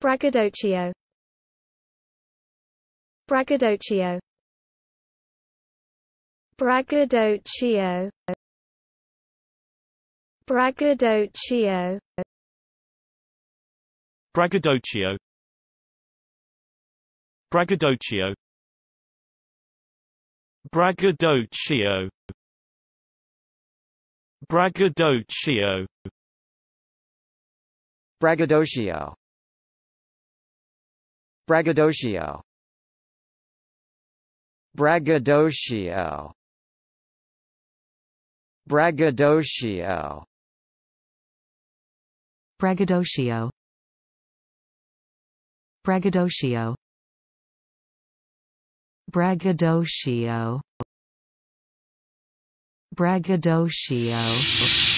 Braggadocio Braggadocio Braggadocio Braggadocio Braggadocio Braggadocio Braggadocio Braggadocio Braggadocio Braggadocio Braggadocio Braggadocio Braggadocio Braggadocio Braggadocio Braggadocio